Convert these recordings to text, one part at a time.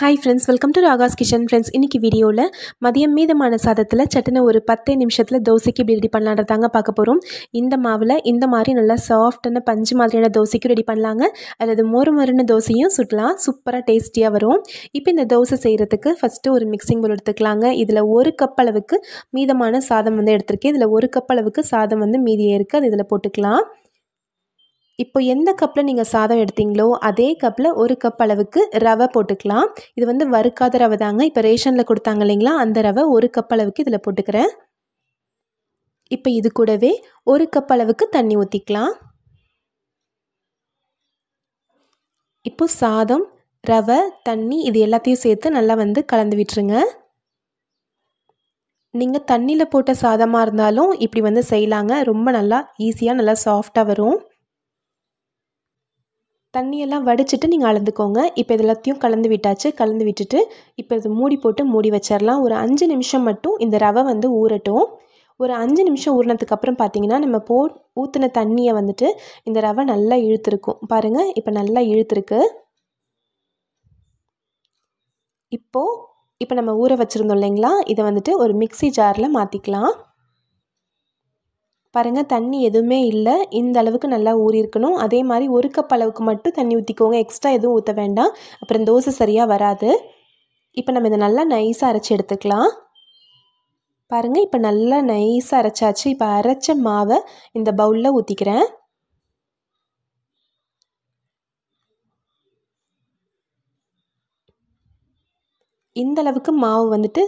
hi friends welcome to Raga's kitchen friends இன்றைக்கி வீடியோவில் மதியம் மீதமான சாதத்தில் சட்டுன்னு ஒரு பத்தே நிமிஷத்தில் தோசைக்கு இப்படி ரெடி பண்ணலான்றதாங்க பார்க்க போகிறோம் இந்த மாவில் இந்த மாதிரி நல்லா சாஃப்டான பஞ்சு மாதிரியான தோசைக்கும் ரெடி பண்ணலாங்க அல்லது மொறு மருன்னு தோசையும் சுட்டலாம் சூப்பராக டேஸ்டியாக வரும் இப்போ இந்த தோசை செய்கிறதுக்கு ஃபஸ்ட்டு ஒரு மிக்சிங் போல் எடுத்துக்கலாங்க இதில் ஒரு கப் அளவுக்கு மீதமான சாதம் வந்து எடுத்திருக்கேன் இதில் ஒரு கப் அளவுக்கு சாதம் வந்து மீதியே இருக்குது அது இதில் போட்டுக்கலாம் இப்போ எந்த கப்பில் நீங்கள் சாதம் எடுத்தீங்களோ அதே கப்பில் ஒரு கப் அளவுக்கு ரவை போட்டுக்கலாம் இது வந்து வறுக்காத ரவை தாங்க இப்போ ரேஷனில் கொடுத்தாங்க இல்லைங்களா அந்த ரவை ஒரு கப் அளவுக்கு இதில் போட்டுக்கிறேன் இப்போ இது கூடவே ஒரு கப் அளவுக்கு தண்ணி ஊற்றிக்கலாம் இப்போ சாதம் ரவை தண்ணி இது எல்லாத்தையும் சேர்த்து நல்லா வந்து கலந்து விட்டுருங்க நீங்கள் தண்ணியில் போட்ட சாதமாக இருந்தாலும் இப்படி வந்து செய்யலாங்க ரொம்ப நல்லா ஈஸியாக நல்லா சாஃப்டாக வரும் தண்ணியெல்லாம் வடிச்சிட்டு நீங்கள் அளந்துக்கோங்க இப்போ எல்லாத்தையும் கலந்து விட்டாச்சு கலந்து விட்டுட்டு இப்போ இது மூடி போட்டு மூடி வச்சிடலாம் ஒரு அஞ்சு நிமிஷம் மட்டும் இந்த ரவை வந்து ஊறட்டும் ஒரு அஞ்சு நிமிஷம் ஊறினதுக்கப்புறம் பார்த்தீங்கன்னா நம்ம போ ஊற்றின தண்ணியை வந்துட்டு இந்த ரவை நல்லா இழுத்துருக்கும் பாருங்கள் இப்போ நல்லா இழுத்துருக்கு இப்போது இப்போ நம்ம ஊற வச்சுருந்தோம் இல்லைங்களா இதை வந்துட்டு ஒரு மிக்சி ஜாரில் மாற்றிக்கலாம் பாருங்கள் தண்ணி எதுவுமே இல்லை இந்த அளவுக்கு நல்லா ஊறியிருக்கணும் அதே மாதிரி ஒரு கப் அளவுக்கு மட்டும் தண்ணி ஊற்றிக்கோங்க எக்ஸ்ட்ரா எதுவும் ஊற்ற வேண்டாம் அப்புறம் தோசை சரியாக வராது இப்போ நம்ம இதை நல்லா நைஸாக அரைச்சி எடுத்துக்கலாம் பாருங்கள் இப்போ நல்லா நைஸாக அரைச்சாச்சு இப்போ அரைச்ச மாவை இந்த பவுலில் ஊற்றிக்கிறேன் இந்த அளவுக்கு மாவு வந்துட்டு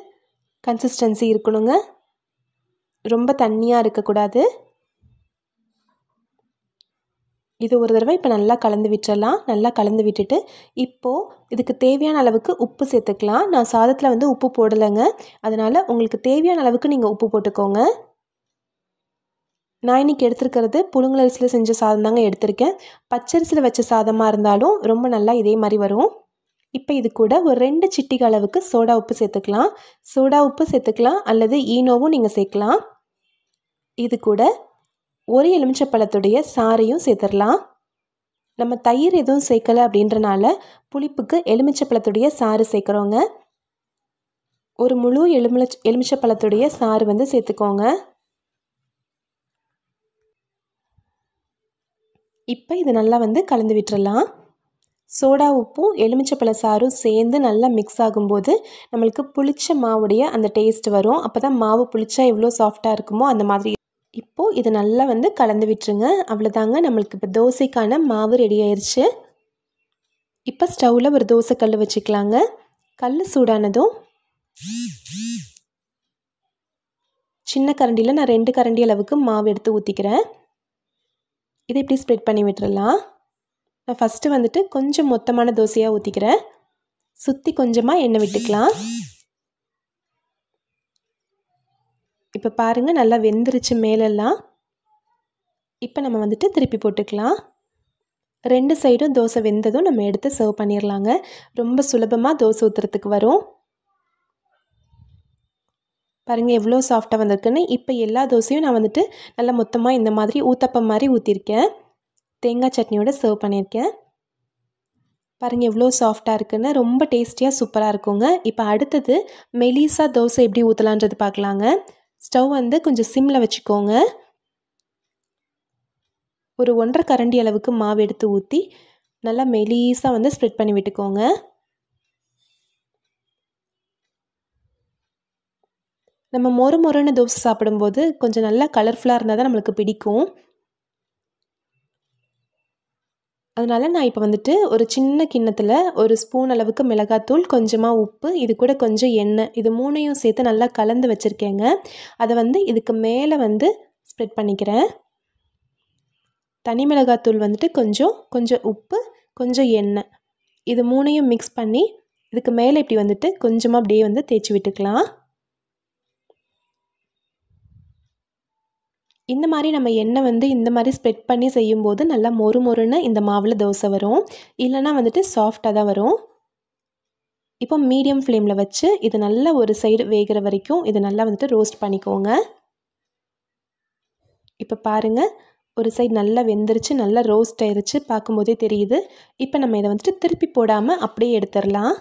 கன்சிஸ்டன்சி இருக்கணுங்க ரொம்ப தண்ணியாக இருக்கக்கூடாது இது ஒரு தடவை இப்போ நல்லா கலந்து விட்டுறலாம் நல்லா கலந்து விட்டுட்டு இப்போது இதுக்கு தேவையான அளவுக்கு உப்பு சேர்த்துக்கலாம் நான் சாதத்தில் வந்து உப்பு போடலைங்க அதனால் உங்களுக்கு தேவையான அளவுக்கு நீங்கள் உப்பு போட்டுக்கோங்க நான் இன்றைக்கி எடுத்துருக்கிறது புழுங்கலரிசியில் செஞ்ச சாதம் தாங்க எடுத்திருக்கேன் பச்சரிசியில் வச்ச சாதமாக இருந்தாலும் ரொம்ப நல்லா இதே மாதிரி வரும் இப்போ இது கூட ஒரு ரெண்டு சிட்டிக அளவுக்கு சோடா உப்பு சேர்த்துக்கலாம் சோடா உப்பு சேர்த்துக்கலாம் அல்லது ஈனோவும் நீங்கள் சேர்க்கலாம் இது கூட ஒரு எலுமிச்சப்பழத்துடைய சாறையும் சேர்த்துடலாம் நம்ம தயிர் எதுவும் சேர்க்கலை அப்படின்றனால புளிப்புக்கு எலுமிச்சப்பழத்துடைய சாறு சேர்க்குறோங்க ஒரு முழு எலுமிச்ச எலுமிச்சப்பழத்துடைய சாறு வந்து சேர்த்துக்கோங்க இப்போ இது நல்லா வந்து கலந்து விட்டுறலாம் சோடா உப்பும் எலுமிச்சப்பழ சாரும் சேர்ந்து நல்லா மிக்ஸ் ஆகும்போது நம்மளுக்கு புளிச்ச மாவுடைய அந்த டேஸ்ட் வரும் அப்போ தான் மாவு புளிச்சா எவ்வளோ சாஃப்டாக இருக்குமோ அந்த மாதிரி இப்போது இது நல்லா வந்து கலந்து விட்டுருங்க அவ்வளோதாங்க நம்மளுக்கு இப்போ தோசைக்கான மாவு ரெடி ஆயிடுச்சு இப்போ ஸ்டவ்வில் ஒரு தோசை கல் வச்சுக்கலாங்க கல் சூடானதும் சின்ன கரண்டியில் நான் ரெண்டு கரண்டி அளவுக்கு மாவு எடுத்து ஊற்றிக்கிறேன் இதை இப்படி ஸ்ப்ரெட் பண்ணி விட்டுறலாம் நான் ஃபஸ்ட்டு வந்துட்டு கொஞ்சம் மொத்தமான தோசையாக ஊற்றிக்கிறேன் சுற்றி கொஞ்சமாக எண்ணெய் விட்டுக்கலாம் இப்போ பாருங்கள் நல்லா வெந்துருச்சு மேலெல்லாம் இப்போ நம்ம வந்துட்டு திருப்பி போட்டுக்கலாம் ரெண்டு சைடும் தோசை வெந்ததும் நம்ம எடுத்து சர்வ் பண்ணிடலாங்க ரொம்ப சுலபமாக தோசை ஊற்றுறதுக்கு வரும் பாருங்கள் எவ்வளோ சாஃப்டாக வந்திருக்குன்னு இப்போ எல்லா தோசையும் நான் வந்துட்டு நல்லா மொத்தமாக இந்த மாதிரி ஊத்தப்பம் மாதிரி ஊற்றிருக்கேன் தேங்காய் சட்னியோட சர்வ் பண்ணியிருக்கேன் பாருங்கள் எவ்வளோ சாஃப்டாக இருக்குன்னு ரொம்ப டேஸ்டியாக சூப்பராக இருக்குங்க இப்போ அடுத்தது மெலிசா தோசை எப்படி ஊற்றலான்றது பார்க்கலாங்க ஸ்டவ் வந்து கொஞ்சம் சிம்மில் வச்சுக்கோங்க ஒரு ஒன்றரை கரண்டி அளவுக்கு மாவு எடுத்து ஊற்றி நல்லா மெலீஸாக வந்து ஸ்ப்ரெட் பண்ணி விட்டுக்கோங்க நம்ம மொறு மொறுன்னு தோசை சாப்பிடும்போது கொஞ்சம் நல்லா கலர்ஃபுல்லாக இருந்தால் தான் நம்மளுக்கு பிடிக்கும் அதனால் நான் இப்போ வந்துட்டு ஒரு சின்ன கிண்ணத்தில் ஒரு ஸ்பூன் அளவுக்கு மிளகாத்தூள் கொஞ்சமாக உப்பு இது கூட கொஞ்சம் எண்ணெய் இது மூணையும் சேர்த்து நல்லா கலந்து வச்சுருக்கேங்க அதை வந்து இதுக்கு மேலே வந்து ஸ்ப்ரெட் பண்ணிக்கிறேன் தனி மிளகாத்தூள் வந்துட்டு கொஞ்சம் கொஞ்சம் உப்பு கொஞ்சம் எண்ணெய் இது மூணையும் மிக்ஸ் பண்ணி இதுக்கு மேலே இப்படி வந்துட்டு கொஞ்சமாக அப்படியே வந்து தேய்ச்சி விட்டுக்கலாம் இந்த மாதிரி நம்ம எண்ணெய் வந்து இந்த மாதிரி ஸ்ப்ரெட் பண்ணி செய்யும்போது நல்லா மொறு மொறுன்னு இந்த மாவில் தோசை வரும் இல்லைனா வந்துட்டு சாஃப்டாக தான் வரும் இப்போ மீடியம் ஃப்ளேமில் வச்சு இது நல்லா ஒரு சைடு வேகிற வரைக்கும் இது நல்லா வந்துட்டு ரோஸ்ட் பண்ணிக்கோங்க இப்போ பாருங்கள் ஒரு சைடு நல்லா வெந்துருச்சு நல்லா ரோஸ்ட் ஆயிருச்சு பார்க்கும்போதே தெரியுது இப்போ நம்ம இதை வந்துட்டு திருப்பி போடாமல் அப்படியே எடுத்துடலாம்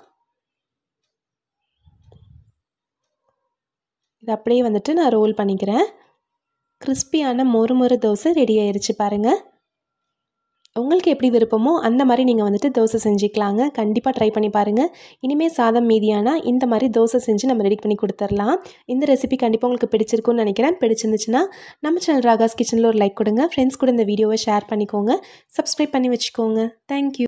இது அப்படியே வந்துட்டு நான் ரோல் பண்ணிக்கிறேன் கிறிஸ்பியான மொறு மொறு தோசை ரெடி ஆயிடுச்சு பாருங்கள் உங்களுக்கு எப்படி விருப்பமோ அந்த மாதிரி நீங்கள் வந்துட்டு தோசை செஞ்சுக்கலாங்க கண்டிப்பாக ட்ரை பண்ணி பாருங்கள் இனிமேல் சாதம் மீதியானால் இந்த மாதிரி தோசை செஞ்சு நம்ம ரெடி பண்ணி கொடுத்துர்லாம் இந்த ரெசிபி கண்டிப்பாக உங்களுக்கு பிடிச்சிருக்குன்னு நினைக்கிறேன் பிடிச்சிருந்துச்சுன்னா நம்ம சேனல் ராகாஸ் கிச்சனில் ஒரு லைக் கொடுங்க ஃப்ரெண்ட்ஸ் கூட இந்த வீடியோவை ஷேர் பண்ணிக்கோங்க சப்ஸ்கிரைப் பண்ணி வச்சுக்கோங்க தேங்க்யூ